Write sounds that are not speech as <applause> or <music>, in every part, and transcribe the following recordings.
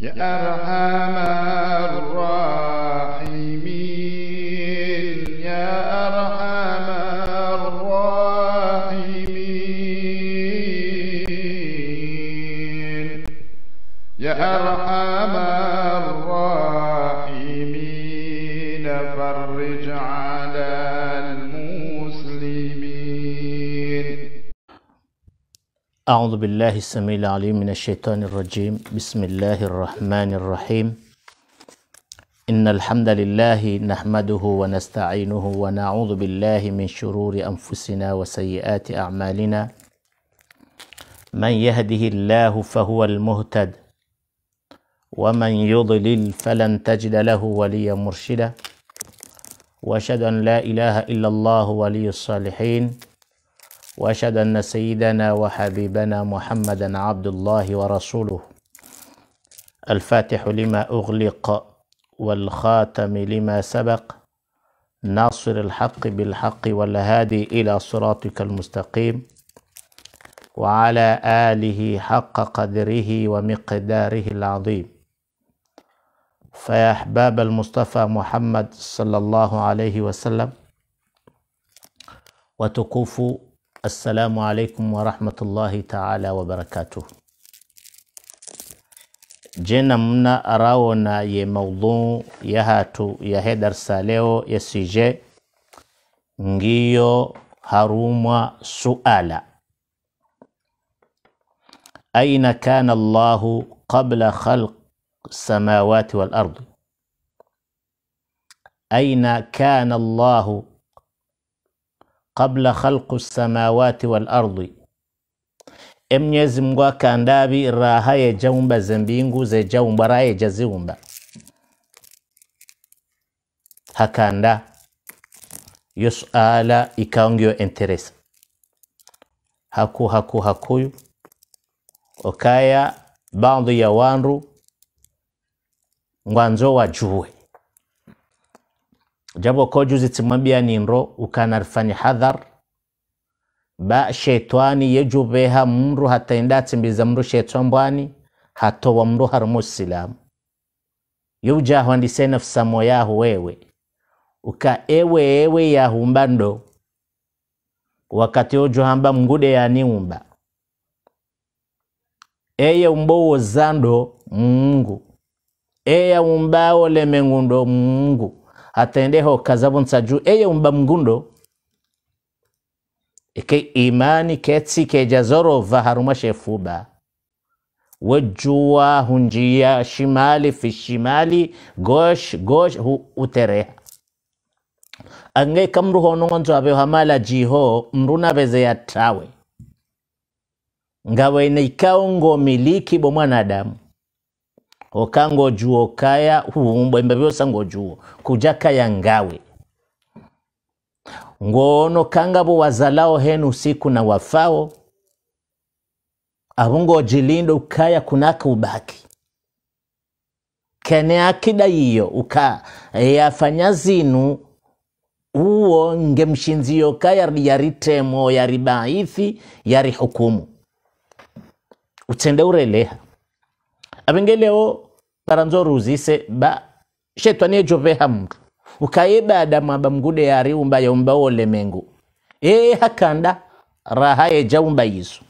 يا أرحم الراحمين أعوذ بالله السميع العليم من الشيطان الرجيم بسم الله الرحمن الرحيم إن الحمد لله نحمده ونستعينه ونعوذ بالله من شرور أنفسنا وسيئات أعمالنا من يهده الله فهو المهتد ومن يضلل فلن تجد له وليا مرشدا واشهد ان لا اله الا الله ولي الصالحين واشهد ان سيدنا وحبيبنا محمدا عبد الله ورسوله الفاتح لما اغلق والخاتم لما سبق ناصر الحق بالحق والهادي الى صراطك المستقيم وعلى اله حق قدره ومقداره العظيم فيا احباب المصطفى محمد صلى الله عليه وسلم وتكوفوا السلام عليكم ورحمة الله تعالى وبركاته جينا منا أراونا يموضوع يهاتو يهدر ساليو يسيجي نجيو هروما سؤالا أين كان الله قبل خلق السماوات والأرض أين كان الله qabla khalqu samawati wal ardi e mnyezi mungu akandavi raha yejaumba zembingu zejaumbwa raha yejaziumba hakanda yo suala ikawa interesa haku haku hakuyu okaya baadhi ya wandu ngwanzo wajuwe japo koju zitsimwabiyaniro ukanarifanya hadhar ba shetwani yejubeha mbiza mru atsimbiza mndu shetwambwani hatowa mndu harumu silamu yujahwa ndise nafsamo yahu wewe uka ewe ewe yahumba ndo wakati ojuhamba mngude yaniumba eye umbo zando mungu eya umbao lemengundo mungu atendeho kazabu nsaju eye umba mgundo ike imani ketsi ke jazoro vaharuma shefuba wejua hunjia shimali fi shimali gosh gosh hu utere ange kamru ho nongonzo abe hamala jiho mruna beze ya tawe ngawe neikao ngomiliki bo mwanadamu okanga kaya okaya huwumbwembe byosa kuja kaya ngawe ngoono kangabo wazalao henu usiku na wafao avungo jilindo ukaya kunaka ubaki kene akida iyo uka yafanya eh, zinu uwo ngemshinzi yoka yariyaritemo yaribaithi yarihukumu utende ureleha abengeleo karanzoruzise ba shetani ejoveha mndu ukaye adamu aba mgude yari umba ole mengu e hakanda raha umba yisu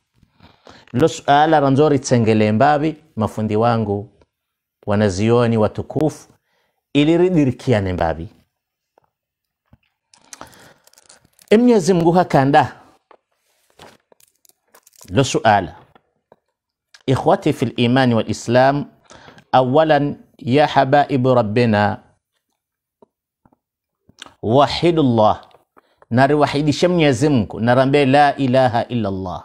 lo suala ranzoritsengele mbavi mafundi wangu wanazioni watukufu ili ridirikiane mbabi emnyezi mngu hakanda lo suala ikhwati fi limani walislam أولا يا حبائب ربنا وحد الله نار وحيد شم يزمك نار لا إله إلا الله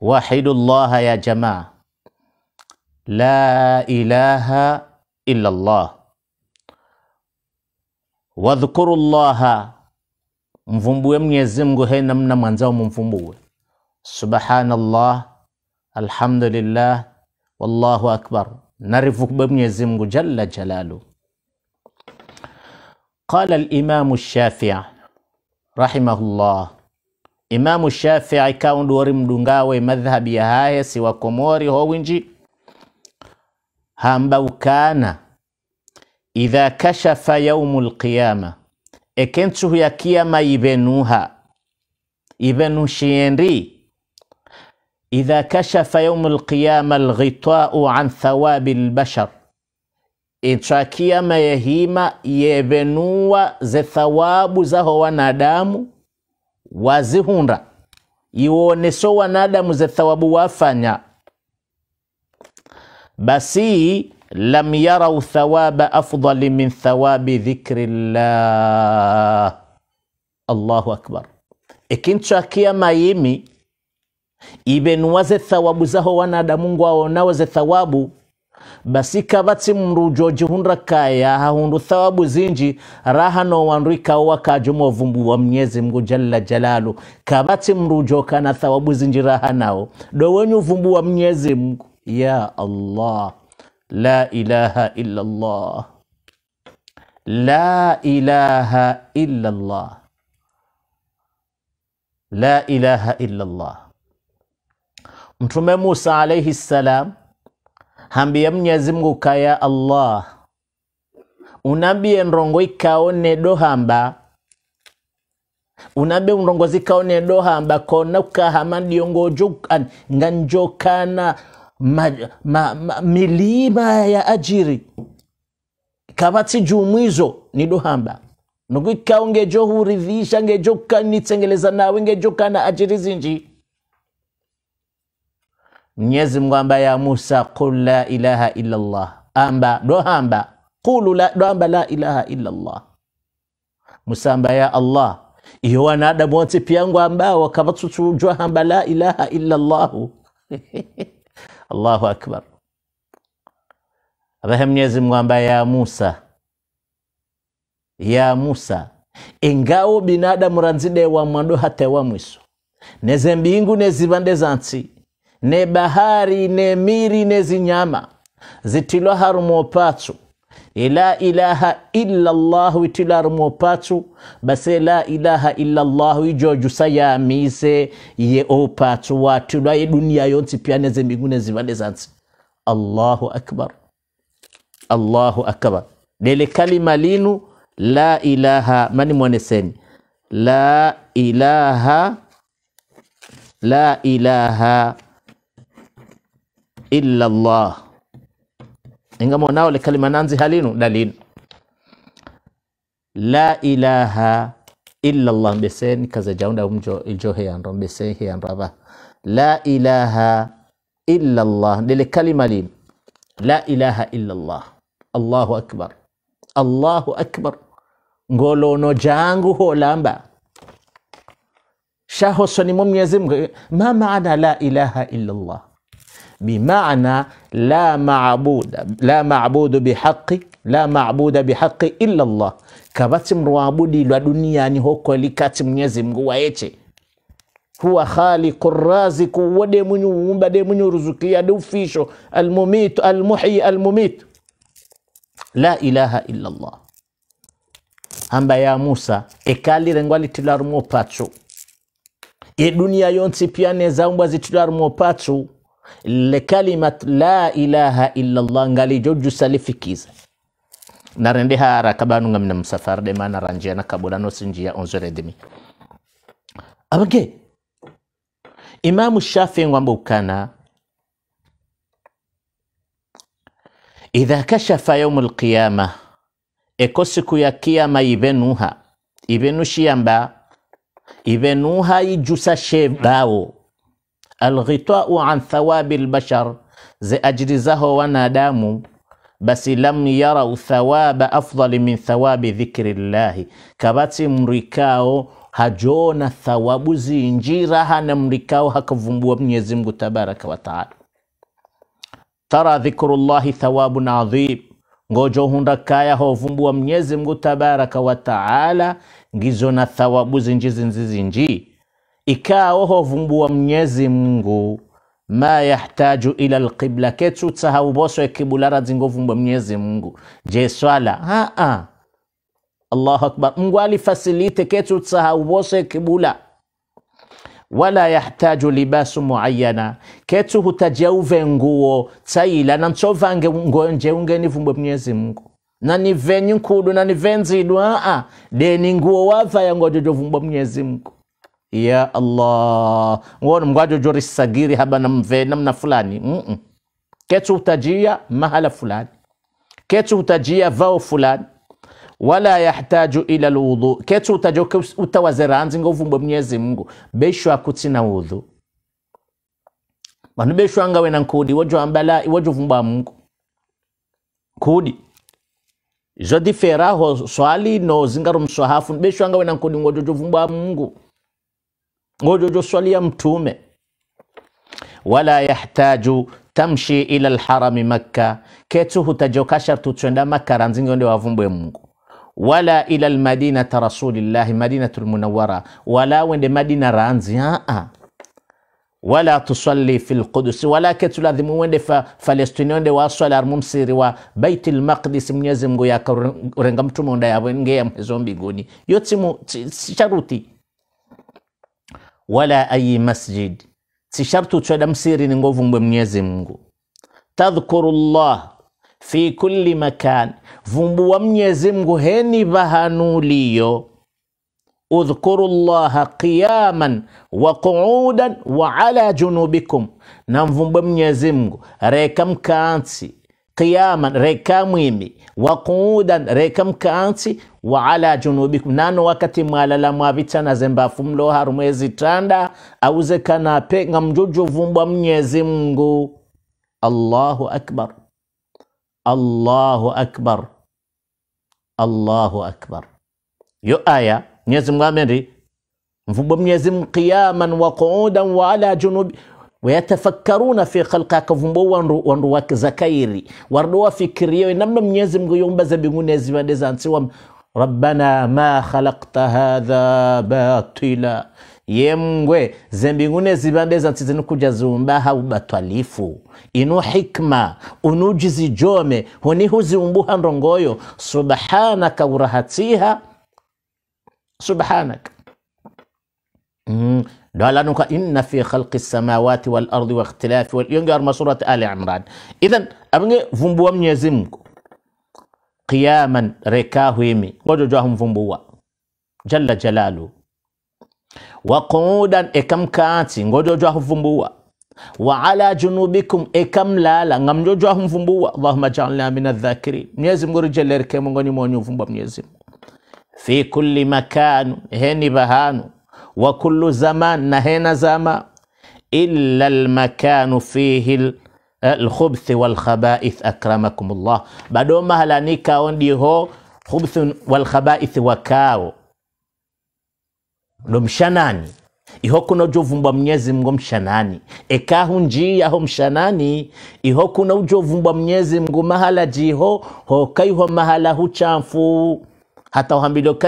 وحد الله يا جماعة لا إله إلا الله واذكروا الله مفمبو يمن يزمك هي نمنا منزاو مفمبو سبحان الله الحمد لله والله أكبر Narivukube Mwenyezi Mungu jalla jalalu. Qala limamu Shafii rahimahullah, Imamu Shafii kaunduori mdungawe madhhabi ya haye siwakomori howinji hamba ukana idha kashafa yaumu lqiyama ekentuhu ya kiyama ibenuha ibenushiyendi إذا كشف يوم القيامة الغطاء عن ثواب البشر إذا ما يهيما يبنوا زي ثواب زهو ونادام وزهون يونسو ونادام زي ثواب وافانيا بسي لم يروا ثواب أفضل من ثواب ذكر الله الله أكبر إكنت شاكيا ما يمي ibenuwaze thawabu zaho wanadamu ngwao nawaze thawabu basi kavatsi mndu jojihundra kaya hahundu thawabu zinji raha no wandu ikao wakajo movumbu wa mnyezi mngu jalla jalalu kavatsi mndu jokana thawabu zinji raha nao dowenyu uvumbu wa mnyezi mngu ya allah la ilaha illa allah la ilaha illa allah la ilaha illa allah Mtume Musa alaihi salam hambia Mnyezi Mungu kaya Allah unabiye ndongo ikaone dohamba unabe undongo zikaone dohamba kona ukahama ndiongo jukan nganjokana ma, ma, ma, milima ya ajiri kavatsi jumwizo ni dohamba nuku ikaongejo huridhisha ngejo kanitsengeleza nawe ngejo kana ajiri zinji Mwenyezi Mungu amba ya Musa, qul la ilaha illa Allah, amba amba qulu la amba la ilaha illa Allah. Musa amba ya Allah, iyo wanadamu wote piyangu ambao wakavatuchujwa amba la ilaha illa Allah. <laughs> Allahu akbar. Abahe Mwenyezi Mungu amba ya Musa, ya Musa, ingawo binadamu ranzide wa mwando hata wa mwisu neze mbingu nezibande zansi ne bahari ne miri ne zinyama zitilo harumo patsu ila ilaha illa llahu harumo patsu basi la ilaha illa llahu ijojusa yamise ye opatsu watulwa ye dunia yonsi pyane zemigune zivale zansi allahu akbar allahu akbar dele kalima linu la ilaha mani mwaneseni la ilaha la ilaha illa Allah, ingamo nao kalima nanzi halinu dalili la ilaha illa Allah mbese kaza jaunda umjo ijo andro mbese heyando aba la ilaha illa Allah ndile kalima lini la ilaha illa Allah Allahu akbar Allahu akbar ngolono jangu holamba shaho soni mwenyezi Mungu mama ana la ilaha illa Allah bimana la mabuda la maabudu bihaqi la maabuda bihaqi illa Allah kabati mruabudilwa duniani hokweli kati mwenyezi mungu waeche huwa khaliqu raziku wode munyu wumba de munyu ruzukia de ufisho almumitu almuhyi almumitu la ilaha illa Allah amba ya Musa ekalire ngwalitularumo patso e dunia yonsi piane zaumbwa zitularumo patso le lekalimat la ilaha illa illallah ngalijo jusali fikize narende hara kabanu ngamna msafar de mana ranje na kabula no sinjia 11 h abage imam shafi ngwamba ukana idha kashafa yawm alqiyama eko siku ya kiyama ibenuha ibenushi ivenushiyamba ibenuha ijusa shebawo الغطاء عن ثواب البشر زي أجرزه دامو بس لم يروا ثواب أفضل من ثواب ذكر الله كباتي مريكاو هجون الثواب زي انجيرا هان مريكاو هكفنبو يزمك تبارك وتعالى ترى ذكر الله ثواب عظيم غوجو هندكايا هو فنبو يزمك تبارك وتعالى جيزونا ثواب زي انجيزي انجيزي ikaa ikawa hovumbua mnyezi mungu ma yahtaju ila lqibla ketu tsahauboso ekibulara zingovumbua mnyezi mungu je swala a a allahu akbar mungu alifasilite ketu tsahauboso ekibula wala yahtaju libasu muayana ketu hutajeuve nguo tsaila nantsovange njeungenivumbwe mnyezi mungu nanive nyinkudu nanive nzidu a a deni nguo wava wavaya ngojojovumbwa mnyezi mungu ya Allah ngono mgwajo jori sagiri haba na namve namna fulani mm -mm. ketu utajia mahala fulani ketu utajia vao fulani wala yahtaju ila lwudhu ketu utajo utawazeranzi ngovumbwe mnyezi mngu beshwa kutina udhu vanhu beshwanga na nkudi wojo ambala wojo vumba Mungu kudi izo diferaho swali no zingaro mswahafu beshwanga wena nkudi ngojojo vumbwa mngu ngoja joswalia mtume wala yahtaju tamshi ila lharami makka ketu hutajokasha tutswenda makka ranzingonde wavumbwe mungu wala ila lmadinata rasulillahi madinatu lmunawara wala wende madina ranzi aa wala tusalli fi lqudusi wala ketu ketulazimu wende fa falestini onde waswala armumsiri wa baiti lmaqdisi mwenyezi mungu yakarenga mtume onda yawengeya mwezo mbinguni yo charuti wala ayi masjid, si sharti uchweda msiri ngovu mbwe Mwenyezi Mungu. Tadhkuru llah fi kulli makan, vumbuwa Mwenyezi Mungu heni vahanuliyo. Udhkuru llaha qiyaman wa qu'udan wa ala junubikum, na mvumbwe Mwenyezi Mungu reka mkaansi qiyaman reka mwimi wa quudan reka mkaansi wa ala junubikum nano wakati mwalala na zembafu mloharu mwezi tanda auze kanape nga mjujuvumbwa mnyezi mngu allahu akbar allahu akbar allahu akbar yo aya mnyezi mngu amendi mvumbwa mnyezi mqiyaman wa quudan wa ala junubikum wayatafakkaruna fi khalqa akavumbo wandu, wandu wake za kairi wardo wafikiriyewe namna mnyezi mngu yumba za binguni azibade zansi wa rabbana ma khalaqta hadha batila yemgwe zembingune zibande zansi zinikuja ziumbaha ubatwalifu inu hikma unuji zijome hunihu ziumbuha ndongoyo subhanaka urahatiha subhanaka mm. قال نك إن في خلق السماوات والأرض واختلاف ينقر ما سورة آل عمران إذن أبنى من يزمك قياما ركاه يمي وجوجهم فنبوة جل جلاله وقودا إكم كاتي وجوجهم فنبوة وعلى جنوبكم إكم لالا ngam jojohum fumbuwa اللهم اجعلنا من الذاكرين من Mwenyezi Mungu rejelere kemo من يزم في كل مكان هني بهانو wa kullu zaman na hena zama illa almakanu fihi eh, alkhubthi walkhabaith akramakumullah bado mahalanika ondiho khubthi walkhabaith wakao ndo mshanani iho kuno jovumbwa mnyezi mngo mshanani ekahu ho mshanani iho kuno jovumbwa mnyezi mngu mahala jiho hokaiho mahala huchamfu hata uhambilo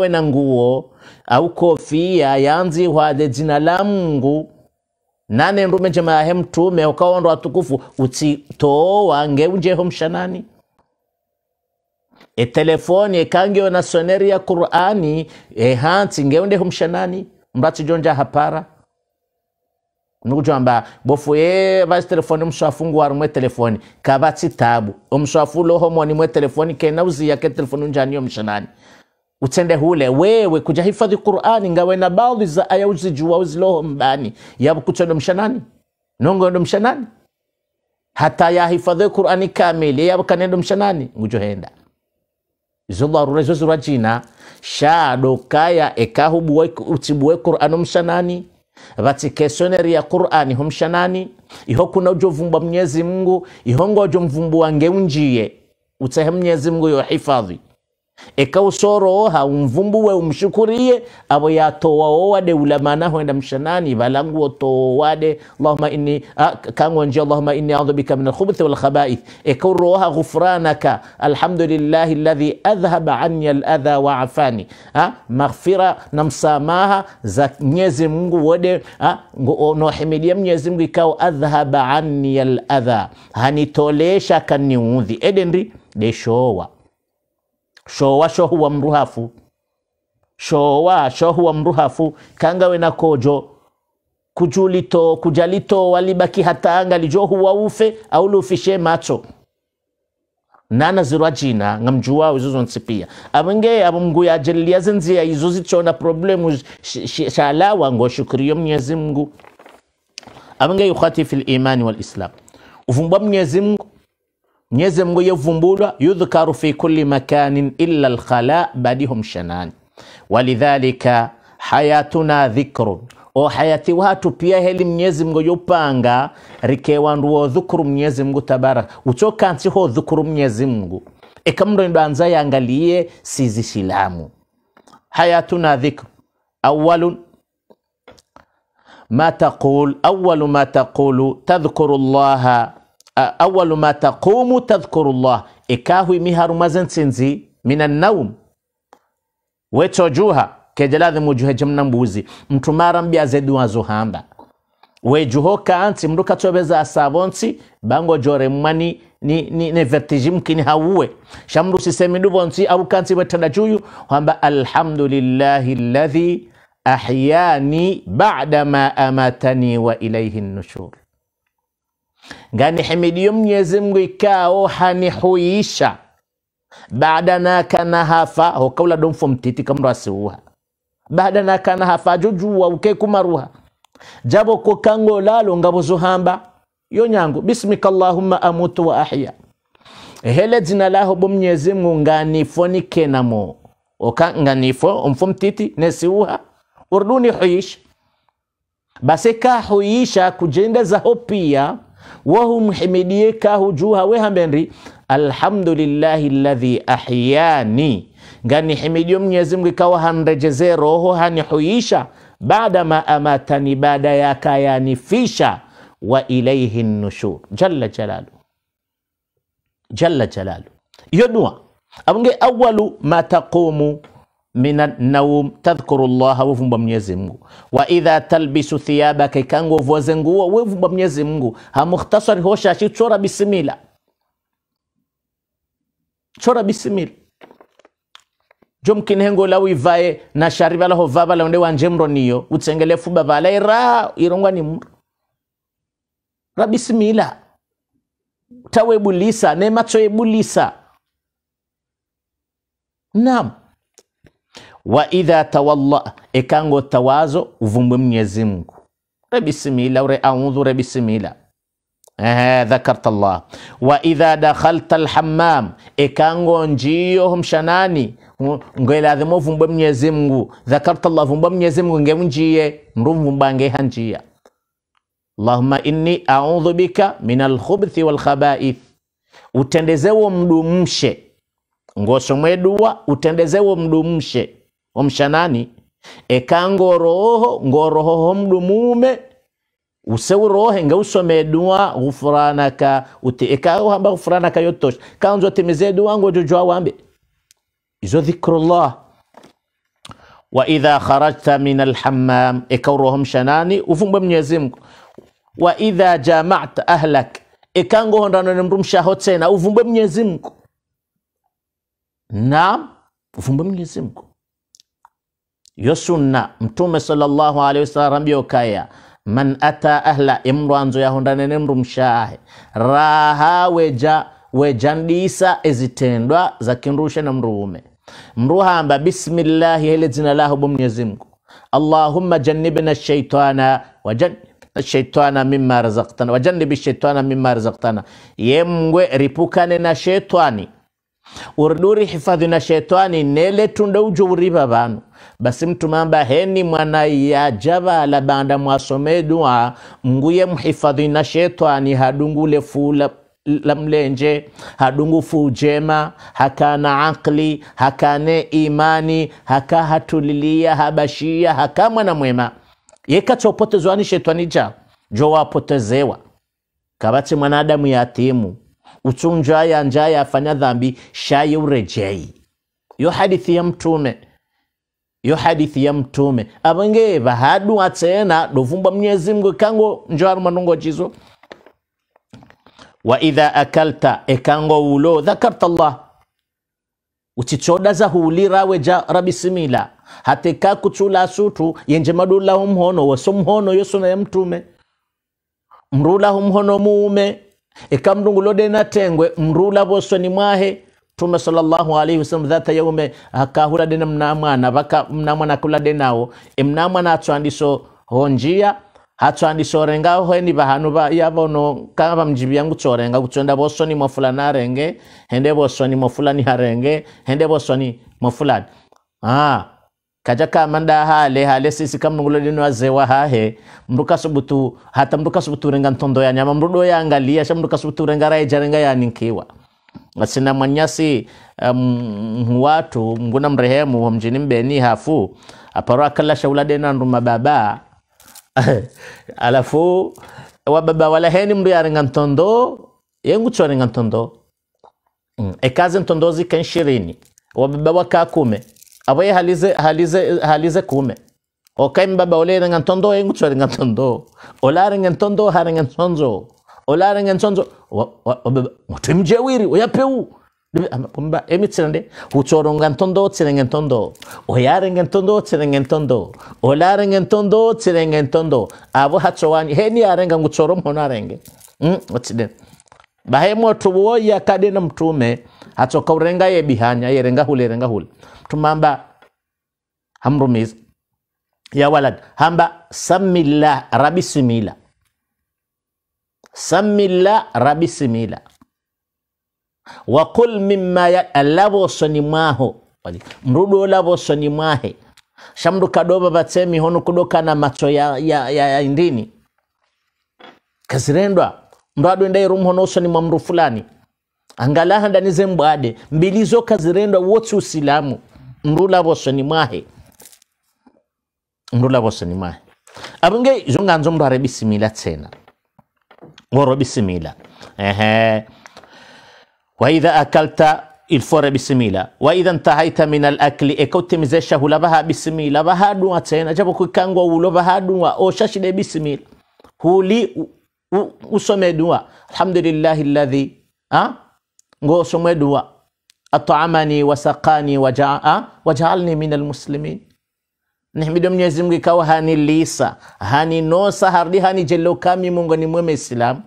we na nguo au kofia yanzihwa de jina la Mungu nane ndume njema yahe mtume ukawondo watukufu utsitowa ngeunjeho mshanani etelefoni ekangiyo na soneri ya Qur'ani ehansi ngeundeho mshanani mbatsujonja hapara nikucwamba bofu ye vasi telefoni mswafungu mwe telefoni kavatsitabu omuswafu loho moni mwe telefoni kena uziya ke telefoni unjaniyo mshanani utende hule wewe kuja hifadhi Qur'ani ngawe na baadhi za aya uzijua uziloho mbani yabo kutondomsha nani nongondomsha nani hata yahifadhe Qur'ani kamili yabo kanendomsha nani ngujohenda izo dharura izo zirajina shadokaya ekahubuwe utibuwe Qur'ani mshanani vatikesoneri ya Qur'ani humshanani iho kuna ujovumbwa Mwenyezi Mungu iho mvumbu wange ngeunjiye utehe Mwenyezi Mungu yo hifadhi eka usoroha umvumbuwe umshukurie abo yatowa wowade ulamana hoenda mshanani valangu wotowade allahuma inni kangonje allahuma inni audhu bika min alkhubuthi walkhabaith eka uroha ghufranaka alhamdulillahi alladhi adhhaba anni aladha wa afani maghfira na msamaha za mnyezi mungu wode nohimidia mnyezi mungu ikao adhhaba ani aladha hanitolesha kaniudhi edendri deshowa showa shohu wa mruhafu showa shohu wa mruhafu kangawe na kojo kujulito kujalito walibaki hata anga lijohu ufe au lufishe macho nana zirwa jina ngamjuwawo izo zonsipia avenge avo ya yajelilia zinzia izo zichona problemu shalawa ngo shukuriyo mnyezi mngu avenge yukhati imani wal walislam ufumbwa mnyezi mngu Mwenyezi Mungu yevumbulwa yudhkaru fi kulli makanin illa alkhala badihum shanani walidhalika hayatuna dhikru o hayati watu pia heli mnyezi yupanga rike wandu wa dhukuru mnyezi mngu tabaraka uchokansi ho dhukuru mnyezi mngu ekamndo ndo anza yangaliye sizi silamu hayatuna dhikru awalun ma taqul awalu ma taqulu tadhkuru Allaha awalu ma taqumu tadhkuru llah ikahu imiharumaze nsinzi mina naum wecojuha kejeladi mujuhe jemnambuzi mtumara mbyaze duwazuhamba wejuho kaansi mndu katobeza asavonsi bango jore mmani ni, ni, ni vertiji mkini hawuwe shamndu sisemiduvonsi au kansi wetenda juyu kwamba alhamdulillahi ladhi ahyani bada ma amatani wa ilaihi nushur nganihimidiyo Mwenyezi Mungu ikao hanihuisha baada na kana nakanahafa hokaula domfo mtiti kamro asiuha baada na kana hafa nakanahafa jojuwa ukekumaruha jabo kokango lalo ngabo zuhamba yo nyango bismika allahumma amutu wa ahya hele dzina laho bo Mwenyezi Mungu nganifo nikenamo oka nganifo omfo mtiti nesiuha urduni basika huisha basi kahuisha kujendezaho pia wahumhimidiyekahu juha wehambenri alhamdulillahi alladhi ahyani mnyezi mnyezimngu ikawa hanrejeze roho hanihuyisha baada ma amatani baada yakayanifisha wa ilaihi nushur jalla jalalu jalla jalalu iyo dua abunge awalu ma taqumu minanaum tadhkuru llaha wevumba mnyezi mngu wa idha talbisu thiyabaka ikangu wavuwaze nguo wevumba mnyezi mngu hamukhtasari hosha chora bisimila chora bisimila jomkinhengo la wivaye na shari vala hova vala wanje mro niyo utsengele fuba vala iraha irongwa ni mro ra bisimila tawebulisa nematsoyebulisa nam wa idha tawalla ekango tawazo uvumbe mwenyezi mungu bismillah ure audhu rebisimila eh dhakarta Allah wa idha dakhalta alhammam ekango njiyo mshanani ngeladhimo vumbwe mnyezi Mungu dhakarta Allah vumbwe mnyezi mngu ngemnjiye mrumvumbange hanjia Allahumma inni a'udhu bika min alkhubthi walkhaba'ith utendezewo mdumshe ngosomwe mwedua utendezewo mdumshe omshanani ekangoroho ngorohoho mdu mume useurohe ngausome dua gufuranaka uti ekahamba gufuranaka yotosha kanzo timeze dua ngo jojwa wambe izo dhikrullah wa idha kharajta min alhammam ekauroho mshanani ufumbe mwenyezi Mungu wa idha jama'ta ahlak ekangohondano ne mndu mshaho tena uvumbwe mwenyezi Mungu naam uvumbwe mwenyezi Mungu yo sunna mtume sallallahu alaihi wasallam arambia kaya man ata ahla imru anzo yahondanene mru mshahe raha weja wejandiisa ezitendwa za zakindusha na mruume hamba bismillahi hele dzina lahu bo mwenyezi mungu allahumma jannibna shaitana wajannib shaitana mima razaktana wajanibi shaitana mima razaktana ye yemgwe ripukane na shetani urduri hifadhi na shetani nele tunda ujo uriba banu basi mamba heni mwana java la banda dua nguye mhifadhi na shetani hadungule fula la mlenje hadungu fujema hakana akli hakane imani haka hatulilia habashia haka mwana mwema yekatopotezwani shetani ja jo wapotezewa kabati mwanadamu yatimu utunjwa yanja yafanya dhambi shayi urejei yo hadithi ya mtume yo hadithi ya mtume avange vahadu atsena dovumba mnyezi mngu kango njoharu manungo chizo wa idha akalta ekango ulo dhakarta Allah uchichodaza huulirawe ja rabisimila hateka kutsula sutu yenje madula mhono waso mhono ya mtume mrulaho mhono muume ekamdungulode natengwe mrula ni mwahe tume sallallahu alaihi wasallam dhata yaume akahura dena mnamwana vaka mnamwana kula denawo emnamwana atswandiso honjia hatswandisorenga hweni bahanu ba yavono kaba mjibi yangu tsorenga kutsonda bosoni mofulani arenge hende bosoni mofulani harenge hende bosoni mofulani ah kaja kamanda hale hale sisi kamnungulo dino azewa hahe mruka subutu hata mruka subutu renga ntondo ya nyama mrudo sha mruka subutu renga rae jarenga ya ninkiwa sina mwanyasi um, mguna mrehemu wa mjini mbeni hafu aparo akalasha ulade nruma <laughs> baba alafu wababa walaheni mri aringa ntondo yengu choringa ntondo mm. ekazi ntondo zika wa baba waka kume abaye halize halize halize kume ole olaringa ntondo yengu choringa ntondo olaringa ntondo haringa ntondo olaranga nsonzo mutemjawiri oyapeu pomba emitsirande huchoronga ntondo tsirenga ntondo oyarenga ntondo tsirenga ntondo olarenga ntondo tsirenga ntondo abo hachowanyi heni arenga nguchoro mhono arenge mm, otsiden bahemo tuwo yakadena mtume hachoka urenga ye bihanya yerenga hule yerenga hule mtumamba hamrumiz ya walad hamba samillah rabisimila samilla rabisimila wakul mima ya soni mwaho mrudu olabo soni mwahe shamdu kadoba honu kudoka kudokana macho ya, ya, ya, ya indini kazirendwa mndu adwendaye rumu hono soni mwa mru fulani angalaha ndanize mbwade mbilizo kazirendwa wotsi usilamu mndu labo soni mwahe mndu labo soni mwahe abunge zonganzo mndu arebisimila tsena Woro bismila Ehe. Wa idha akalta ilfore bismila wa idha ntahaita min alakli ekautimizesha hula bismila bisimila vahaduwa tena japo kwikangwa ulo vahaduwa oshashile bismila huli usomeduwa alhamdulillahi ladhi ngosomweduwa ataamani wasaqani wajaalni min almuslimin nihimidiwe mnyezi mungu ikawa hani lisa hani nosa hardi hani kami mungu ni mweme islam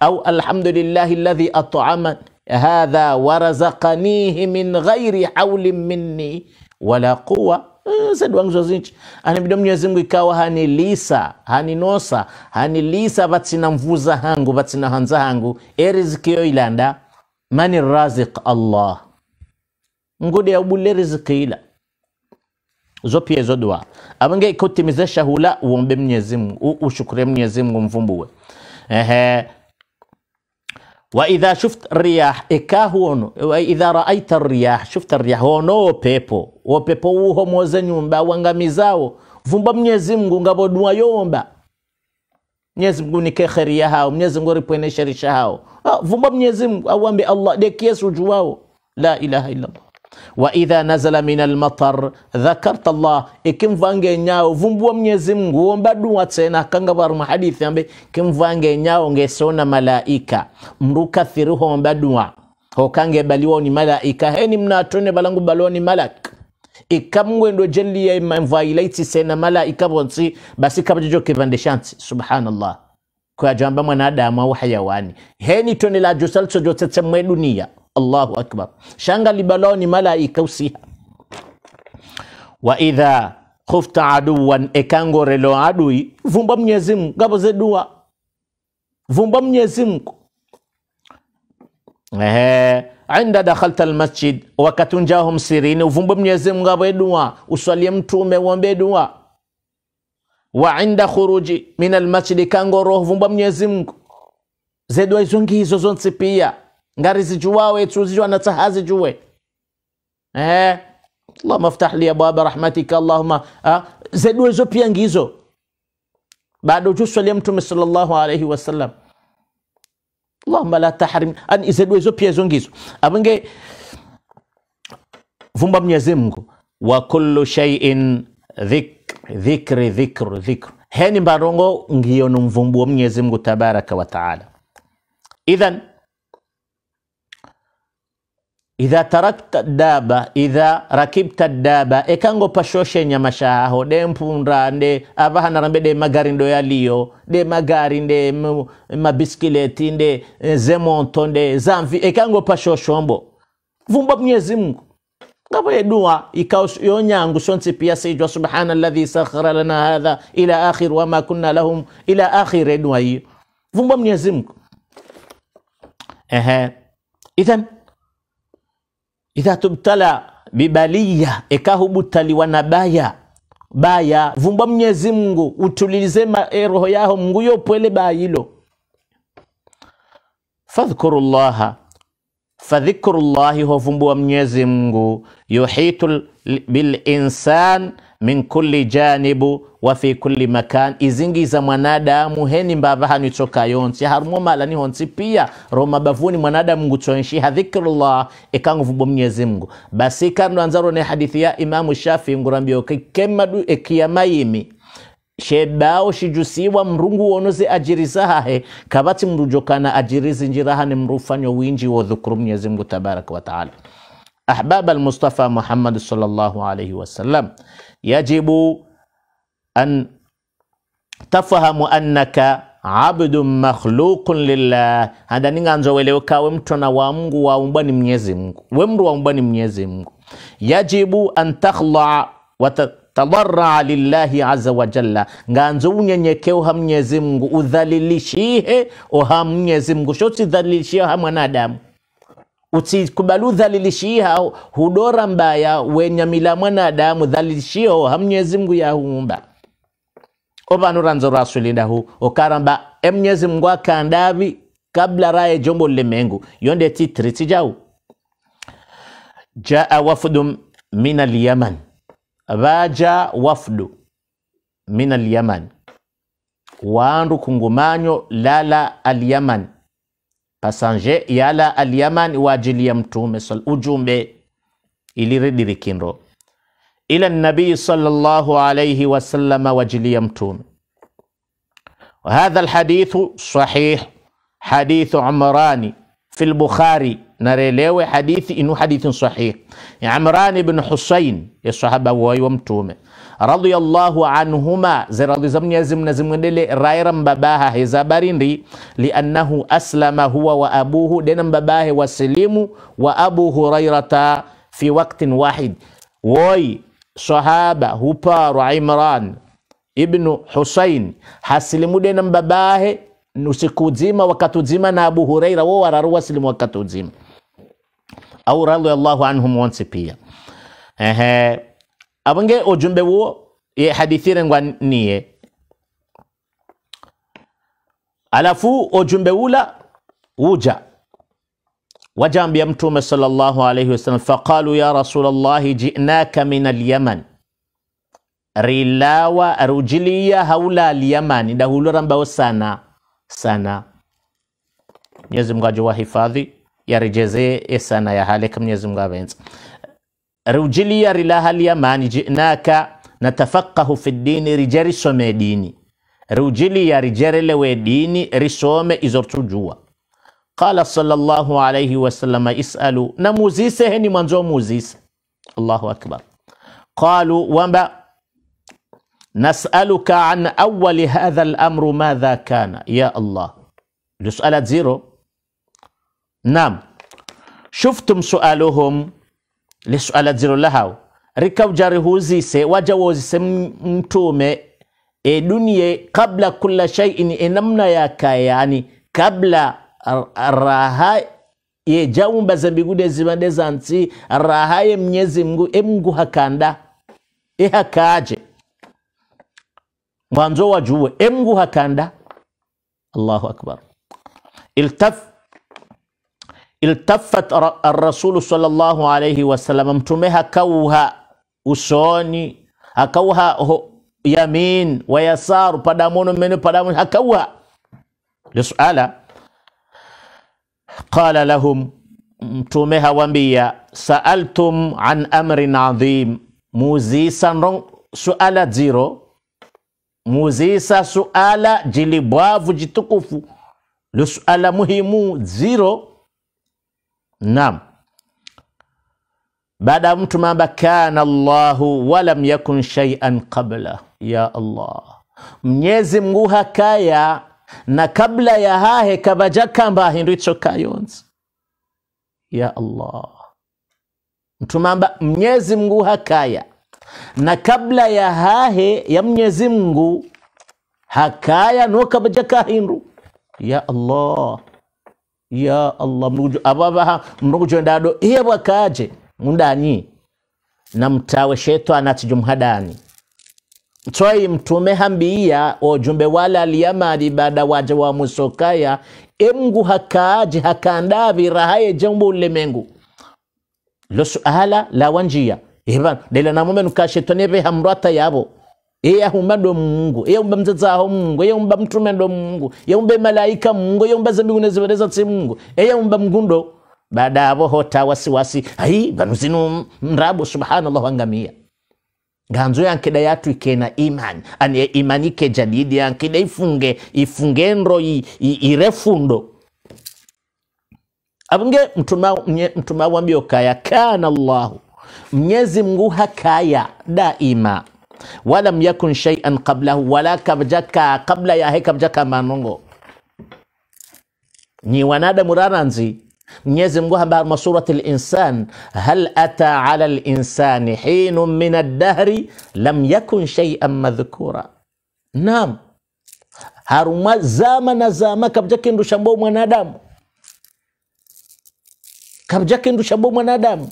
au alhamdulillahi ladhi ataman hadha warazakanihi min ghairi haulin minni wala quwa eh, sedi wangu zozinchi anibida mwenyezi mungu ikawa nosa hani lisa vatsina mvuza hangu vatsina hanza hangu erizikiyo ilanda mani razik allah ngude yaubule rizikila zopie zodwa izo dua abange ikotimizesha hula uombe Mwenyezi Mungu ushukure Mwenyezi Mungu mvumbue ehe wa idha shuft riyah ikahono wa idha raaita riyah shuft riyah ono pepo wo pepo uho moze nyumba wangamizao vumba Mwenyezi Mungu ngabodua yomba Mwenyezi Mungu nike ya hao Mwenyezi Mungu ripwenesha risha hao ah, vumba Mwenyezi Mungu auambe Allah dekie sujuwao la ilaha illa Allah wa idha nazala min almatar dhakarta Allah, ikimvange nyao vumbua mnyezi mungu womba dua tena kanga varu mahadithi ambe kimvange nyao ngesona malaika mruka thiruho homba dua hokange baliwa ni malaika heni mnatone balangu baliwa ni malak jeli ya mvailaiti sena malaika bonsi basi kabajojo kivande shansi subhanallah kwa jamba mwanadamu au hayawani heni tone la josalso jotetse mwe dunia Allahu akbar, shanga libalo ni malaika usiha wa idha khufta aduwan ekango relo adui vumba Mwenyezi Mungu gabo ze dua vumba Mwenyezi Mungu ehe inda dakhalta almasjid wakati unjao msirini vumba Mwenyezi Mungu gabo dua uswalie mtume uombe dua wa inda khuruji min almasjid roho vumba Mwenyezi Mungu zedwa izungi hizo zonse pia ngari zijuwawe etsuziwa na tahazi juwe eh Allah maftah li abwaba rahmatika allahuma ah, zedua izo pia ngizo bado juswalia mtume salllahu alaihi wasallam allahuma la tahrim ani zedua izo pia izo ngizo avange vumba mnyezi mngu wa kullu shaiin dhikri dhikru dhikru heni barongo ngiyo numvumbu mnyezi mngu tabaraka wa taala idhan idha tarakta daba idha rakibta daba ekango pashoshe nyamashaho de mpunda nde avahanarambe de magari ndo yaliyo de magari nde mabiskileti nde eh, zemonto nde zamvi ekango pashoshombo vumba mnyezi mungu ngapo yedua ikao yonyangu sonsi pia sijwa subhana alladhi sakhara lana hadha ila akhir wama kunna lahum ila akhir edua hiyo vumba mnyezi mungu ehe idhan idha tubtala bibaliya ikahubutaliwa na baya baya vumba mnyezi mngu utulilize e, roho yaho mngu yopwele bayilo fadhkuru llaha fadhikru llahi hovumbuwa mnyezi mngu yuhitu bilinsan min kulli janibu wa fi kulli makan izingiza mwanadamu heni mbava hanitsoka yonsi harumo ni honsi pia roma bavuni mwanadamu ngutsonshi hadhikrullah vubo mnyezi mngu basi karnu anzaro kandoanzarone hadithi ya imamu shafi ngurambio kikemadu e, mayimi shebao shijusiwa mrungu wonoze ajirizahahe kavati mrujokana ajirizi ni mrufanyo winji wa dhukuru mnyezi mngu tabaraka wa taala ahbaba almustafa muhammadi sallallahu alaihi wasallam yajibu an tafahamu annaka abdu makhluqun lillah handa ninganzo weleweka we mtona wa Mungu waumbwa ni Mwenyezi Mungu we mru waumbwa ni Mwenyezi Mungu yajibu an takhlaa watadarraa lillahi azza wa jalla nganzo unyenyekeo ha Mwenyezi Mungu udhalilishihe oha Mwenyezi Mungu shotidhalilishihe ha mwanadamu utsikubaludha lilishiha hudora mbaya wenyamila mwanadamu dhalilishiho hamnyezi mngu yahuumba ovanu ranzo rasulindahu okaramba emnyezi mngu akandavi kabla raye jombo limengu yonde titri tijau jaa ah, wafdu min alyaman vaja wafudu min alyaman waandu kungumanyo lala alyaman pasanje yala alyaman wajili ya mtume sal ujumbe iliridirikindro ila nabi sallallahu alayhi wasallama wajili ya mtume وهذا الحديث صحيح حديث عمران في البخاري نريلوي حديث إنه حديث صحيح عمران بن حسين الصحابة وهي ومتومه radiyallahu anhuma ziradhi za Mwenyezi Mwenyezi raira mbabaha heza barindi liannahu aslama huwa wa abuhu dena mbabahe wasilimu wa abu hurairata fi waktin wahid woi sahaba huparu imran ibnu husain hasilimu dena mbabahe usiku uzima wakati uzima na abu huraira wo wararu wasilimu wakati uzima au radiyallahu anhum wansi pia ehe abonge ujumbe huo ye hadithi rengwa niye alafu ujumbe ula uja wajambia mtume sallallahu alayhi wasallam faqalu ya rasulallahi jinaka min alyaman rilawa rujilia haula alyamani dahulorambao sana sana mwenyezi mungu ajuwa hifadhi yarejezee esana ya e haleka mwenyezi mungu avenza رجليا رلاهاليا ماني جئناك نتفقه في الدين رجاري سومي ديني يا رجاري لوي ديني رسومي إزرتو جوا قال صلى الله عليه وسلم اسألوا نموزيس هني منزو موزيس الله أكبر قالوا وما نسألك عن أول هذا الأمر ماذا كان يا الله لسألة زيرو نعم شفتم سؤالهم lisualadziro lahaw rikawjari huzise waja wozise mtume e duniye kabla kula shaiin e namna yakae yani kabla raha ye jaumba zambigude za zansi raha ye mnyezi mngu e mngu hakanda e hakaje mwanzo wajue e mngu hakanda allahu akbar iltafu التفت الرسول صلى الله عليه وسلم امتمها كوها وسوني هكوها يمين ويسار بدمون من بدمون هكوها لسؤال قال لهم امتمها وانبيا سألتم عن أمر عظيم موزيسا سؤال زيرو موزيسا سؤال جلبافو جتكفو لسؤال مهمو زيرو Naam, baada ya mtu mamba kana Allahu walam yakun shay'an qabla ya Allah, Mnyezi Mungu hakaya na kabla ya hahe kabaja kamba hindu icho kayonzi ya Allah mtumamba Mnyezi Mungu hakaya na kabla ya hahe ya Mnyezi Mungu hakaya no kabaja kahindu ya Allah ya allah ndado mnugujondaɗo heɓa kaje mundanyi namtawe shetani atijo mhadani toi mtume hambiya ojumbe wala aliyamali bada waja wa musokaya emgu hakaaji hakandavi rahaye jambo ulemengu losu suala la wanjia iban dela namume nukashetani ve hamrata yabo yeye aumba ndo mungu yeye umba mzee aho mungu yeye umba mtume ndo mungu yeye umba malaika mungu yeye umba zembingune zipereza tsi mungu yeye umba mgundo baada avo hota wasiwasi ai vanuzinu mrabo subhanallah wangamia nganzo yankida yatu ikena imani aniye imani ke jadidi yankida ifunge ifunge nro irefundo abunge mtuma mtuma wambio kaya kana allah mnyezi mngu hakaya daima walam yakun shay'an qablahu wala kabjaka kabla yahe kabjaka manongo ni wanadamu raranzi Mwenyezi Mungu surat surati linsan hal ata ala linsani hinu min addahri lam yakun shay'an madhkura. Naam, haruma zama na zama kabja kindu shambo mwanadamu kabja kindu shambo mwanadamu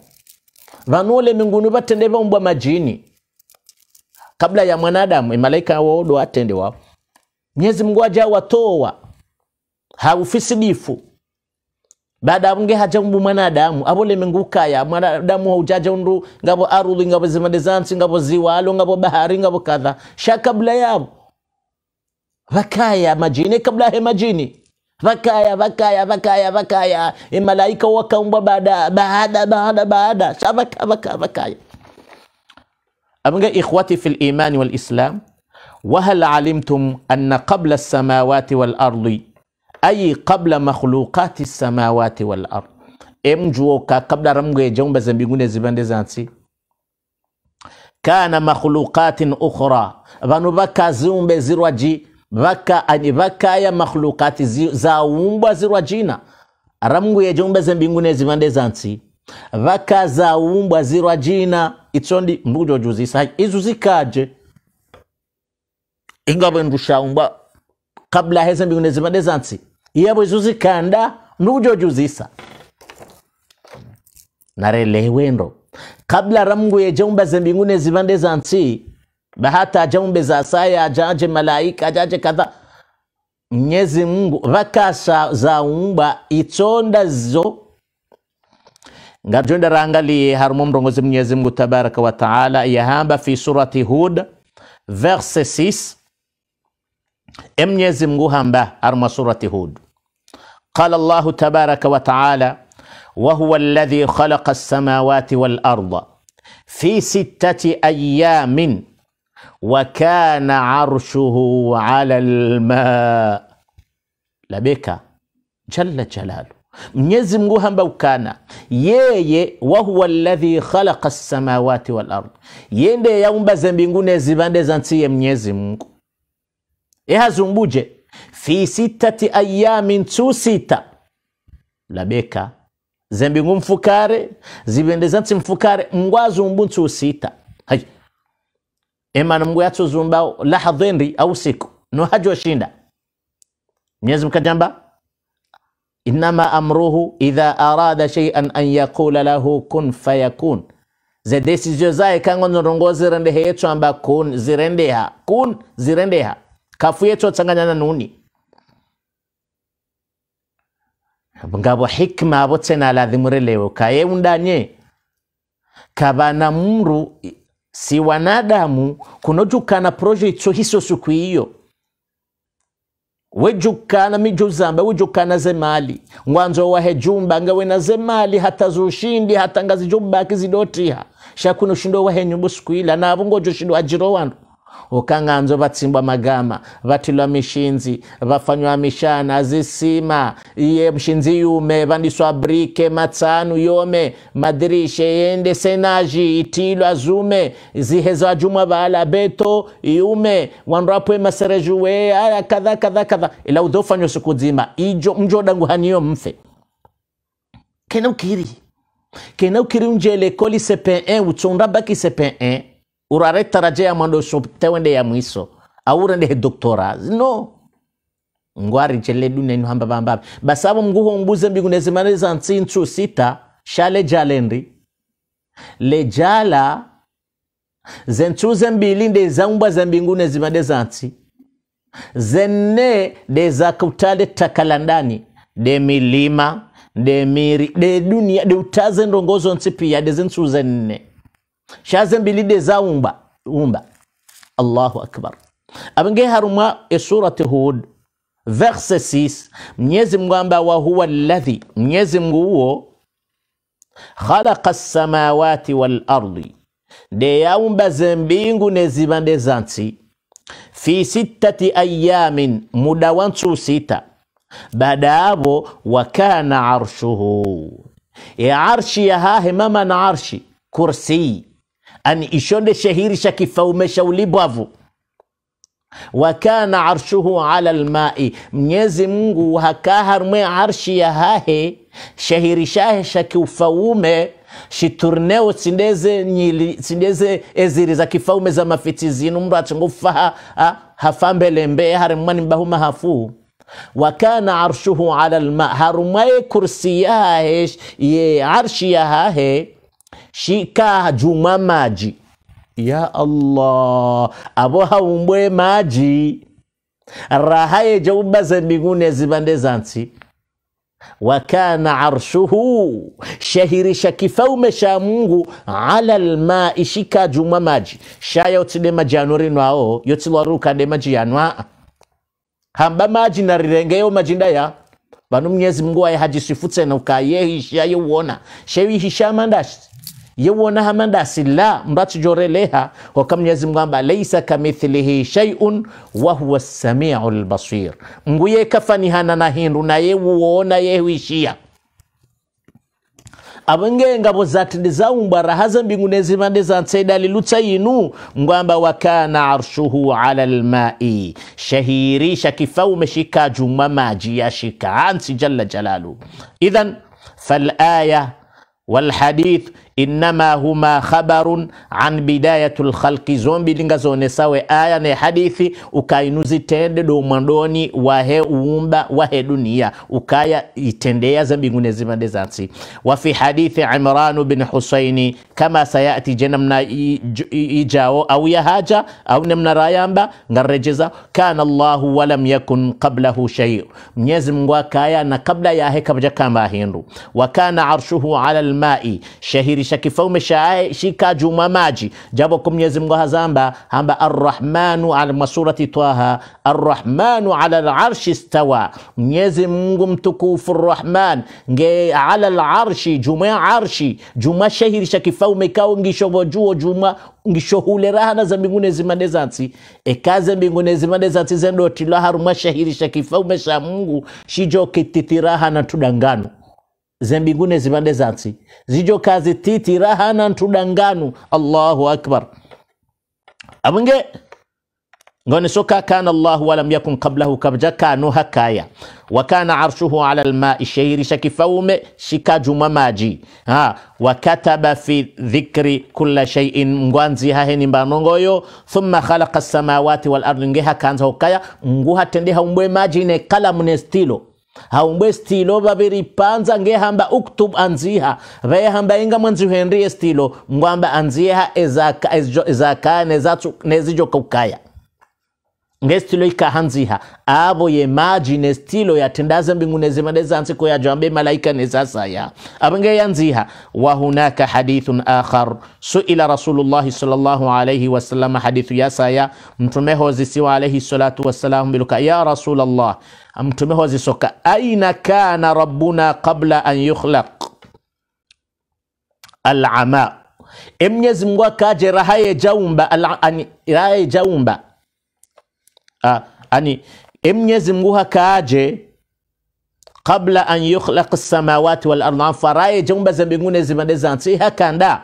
vanule mingunu umbwa majini kabla ya mwanadamu malaika wodo atende wao Mwenyezi Mungu aja watoa haufisidifu baada mge haja mbu mwanadamu abole menguka ya mwanadamu hujaja undu ngabo arudhi ngabo zimade zansi ngabo ziwalo ngabo bahari ngabo kadha sha kabla yao vakaya majini kabla he majini vakaya vakaya vakaya vakaya e, malaika wakaumba baada baada baada baada sha vakaya vakaya vakaya أما إخوتي في الإيمان والإسلام وهل علمتم أن قبل السماوات والأرض أي قبل مخلوقات السماوات والأرض إم جوكا قبل رمغي جون زنبيغون زبان دزانسي كان مخلوقات أخرى بانو بكا زوم بزرواجي بكا أني بكا يا مخلوقات زاوم بزرواجينا رمغي جون زنبيغون زبان دزانسي بكا زاوم بزرواجينا itsondi mbuto juzisa izo zikhaje ingabe ndushaumba kabla heze mbingune zimade zantsi iyabo izo zikhanda mbuto juzisa narelewendo kabla ramnguye jaumbaze mbingune zimande zantsi bahata jaumbe za saya jaje malaika jaje kadha mnyezi mungu vakasa za umba itsonda zo ngabjo ndarangalie harumu mrongozi Mwenyezi Mungu tabaraka wa taala yahamba fi surati Hud verse 6 Mwenyezi Mungu hamba haruma surati Hud qala Allahu tabaraka wa taala wa huwa alladhi khalaqa as-samawati wal arda fi sittati في wa kana arshuhu ala al الماء لبك jalla jalalu Mwenyezi Mungu hamba ukana yeye wahuwa alladhi khalaqa samawati wal ard, yende yaumba zembingu nezibande zansiye Mwenyezi Mungu ehazumbuje fi sitati ayamin tsu sita labeka zembingu mfukare zibende zansi mfukare mgwazumbu ntsu sita hayi emana Mungu yatsuzumbao lahadhendi au siku no hajoshinda mnyezi Mkajamba Innama amruhu idha arada shay'an an yaqula lahu kun fayakun zedesizo zae kangono rongo zirende yetu amba kun zirendeha kun zirendeha kafu yecho tsanganyana nuni ngabo hikma abo tsena ladhimurelewe kaye undanye kabana mru si wanadamu kunojukana proje ito hiso suku iyo wejukana mijuzamba wejukana zemali ngwanzo wahe jumba ngawe na zemali hata zushindi hata ngazi jumba kizidotia shakuno shindo wa henyumbu sikuila navo ngojo shindo ajiro wandu ukanganzo vatsimbwa magama vatilwa mishinzi vafanywa mishana zisima iye mshinzi yume vandiswa brike matsanu yome madirishe yende senaji itilwa zume ziheza ajumwa vaala beto iume wanrwapwe maserejuwe aya kadha kadha kadha ila udhofanywa siku dzima ijo mjodanguhaniyo mfe kena ukiri kena ukiri unjele koli sepe 1 utsonda baki sepe 1 raje ya mando shop tewende ya mwiso aura ndehe doktora no ngwari chele dune inu hamba bamba basabu mguho mbuze mbigu nezimaneza nchu sita shale jalendi jala zentsu zembili nde za zaumbwa za mbinguni zimade zansi zene de za kutale takalandani de milima de miri de dunia de utaze ndongozo nsi pia de zentsu zene شازم بلي دي ومبا وومبا الله اكبر ابن جه هرما سوره هود فيرس 6 منيزم غامبا وهو الذي منيزم هو خلق السماوات والارض دي يوم بزن بينغو نزيبان دي زانتي في ستة أيام سو ستة بعد أبو وكان عرشه يا عرشي يا هاهي ما من عرشي كرسي ani ishonde shehiri sha kifaume sha ulibwavu wakana arshuhu ala lmai mnyezi mungu hakaharmwe arshi ya hahe shahiri shahe sha kiufaume shiturneo sindeze nyili sindeze eziri za kifaume za mafiti zinu mndu achingufa ha, ha, hafambelembee harimwani mbahuma hafuu wakana arshuhu ala lma harumwaye kursi yahahe ye arshi ya yahahe shika jumwa maji ya allah abo haumbwe maji raha yeja ubaze mbinguni ezibande zansi wakana arshuhu shahirisha kifaume sha mungu ala lmai shika juma maji shaya otidema janurinwao maji jiyanwa hamba maji narirengeyo majindaya vanu mnyezi mungu aye hajisifutse na ukayehishayo uona shewihisha mandashi yewona hamanda silla mrachijoreleha waka mnyezi mungu amba laisa kamithlihi shaiun wahuwa samiu lbasir mngu yekafanihana na hindu naye wuona yehwishia avengengavo zatindi zaumbwa raha za mbingu nezimande za ntsedali lutsa inu ngwamba wakana arshuhu ala lmai shahiri shakifaume shikajumwa maji yashika ansi jalla jalalu idhan falaya والحديث innama huma khabarun an bidayatul khalqi zombi linga zone sawe aya ne hadithi ukainuzi tende do mwandoni wahe uumba wahe dunia ukaya itendea za mbinguni zimande zansi wa fi hadithi imranu bin husaini kama sayati jena mna ijao au ya haja au namna rayamba ngarejeza kana allah walam yakun qablahu shay mnyezi mungu akaya na kabla yahe kabja kamba hindu wa kana arshuhu ala almai shahiri dirisha kifaume shika jumwa maji japo ko Mwenyezi Mungu hazamba hamba arrahmanu ala masurati Taha arrahmanu ala alarshi stawa, Mwenyezi Mungu mtukufu Rahman nge ala alarshi jumwa arshi jumwa shahirisha kifaume kao ngisho vojuo jumwa ngisho hule raha na za mbinguni zimane zatsi ekaze mbinguni zimane zatsi zendotila harumwa shahirisha kifaume sha Mungu shijo kititiraha na tudanganu zembingune zipande zansi zijo kazi titira hana ntudanganu allahu akbar abunge ngone soka kana allah walam yakun qablahu kabja kanu hakaya wakana arshuhu ala almai shahirisha kifaume shikajuma maji ha wa fi dhikri kula shay'in ngwanzi hahe ni mbanongoyo thumma khalaqa as-samawati wal ardi ngeha kanza hokaya nguha tendeha umbwe maji ne kalamu ne stilo haumbwe stilo vaviripanza ngehamba uktub anziha vehamba ingamwe nzihendriye stilo ngwamba anziha ezaka ezatsuk nezijokaukaya ngestilo ikahanziha avo yemaji nestilo yatendaza mbinguni zimadeza hansiko yajambe malaika nezasaya abange yanziha wa hunaka hadithun akhar suila rasulullahi alayhi alaihi wasalama hadithu saya mtume hozi hozisiwa alayhi salatu wassalam biluka ya rasulullah mtume hozi soka aina kana rabbuna qabla an yukhlaq alama emnyezi mungu akaje rahaye jaumba, al rahaye jaumba ah, ani emnyezi Mungu hakaaje kabla an yukhlaq samawati wal ardh faraye jumba za mbinguni zimedezansi hakanda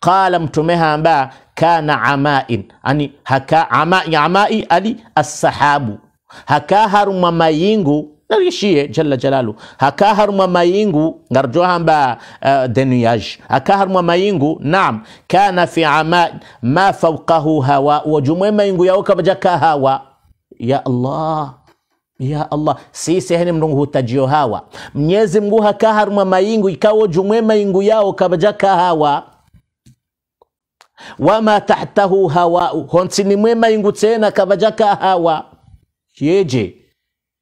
qala mtume hamba kana amain ani haka amai amai ali as-sahabu haka haru mayingu narishiye jalla jalalu haka haru mayingu ngarjo hamba uh, eh, denuyaj haka haru mayingu naam kana fi ama ma fawqahu hawa wa wajumwe mayingu yao kabaja hawa ya Allah ya Allah si hene mlungu hutajio hawa mnyezi mngu hakaharuma maingu ikawo jumwe maingu yao kabaja kahawa wama tahtahu hawau ni mwe maingu tena kabaja kahawa yeje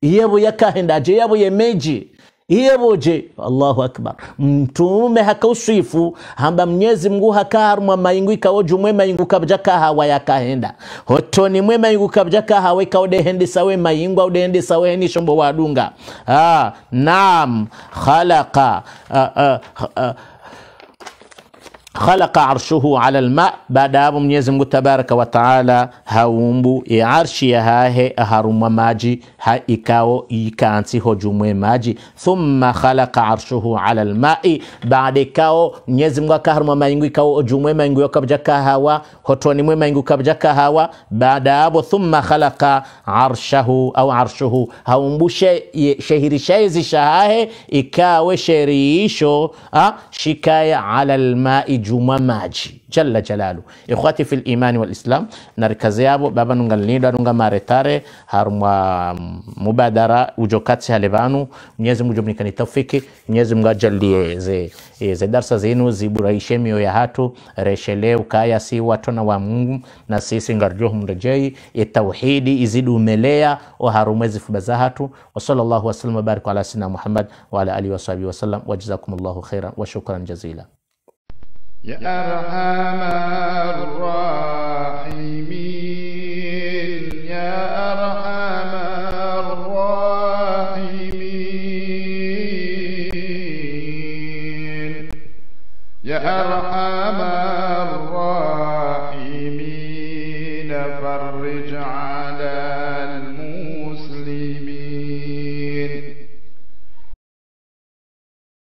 yebo yakahendaje ya meji iyevoje allahu akbar mtume hakausifu hamba mnyezi mngu hakarumwa maingu mwe maingu kabja kahawa yakahenda hotoni mwe maingu kabja kahawa we maingu audehendisa weheni shombo wadunga ah, naam khalaqa ah, ah, ah, khalaqa arshuhu ala lma baada yapo Mwenyezi Mungu tabaraka wa taala haumbu e arshi ya hahe aharumwa maji ha ikao ikansi hojumwe maji thumma khalaqa arshuhu ala almai, baada ikao Mwenyezi akaharumwa maingu ikao ojumwe maingu yokabja kahawa hotoni mwe maingu kabja kahawa baada yapo thumma khalaqa arshahu au arshuhu haumbu shehiri shaizi ikawe sheriisho shikaya ala almai juma maji jalla jalalu ikhwati fil imani wal islam narikaze yabo baba nungalinido anunga maretare harumwa mubadara ujokatsi hale vanu mwenyezi mungu mnikani tafiki mwenyezi mungu ajalie ze, e, ze darsa zenu ziburahishe mioyo ya hatu reshele ukaya si watona wa mungu na sisi ngarjohu mrejei itauhidi e, izidu umelea o harumwezi fubaza hatu wa sallallahu wasallam wabarik ala sina muhammad wa ala alihi wasahbihi wasallam wajazakumullahu khairan wa shukran jazila يا أرحم الراحمين يا أرحم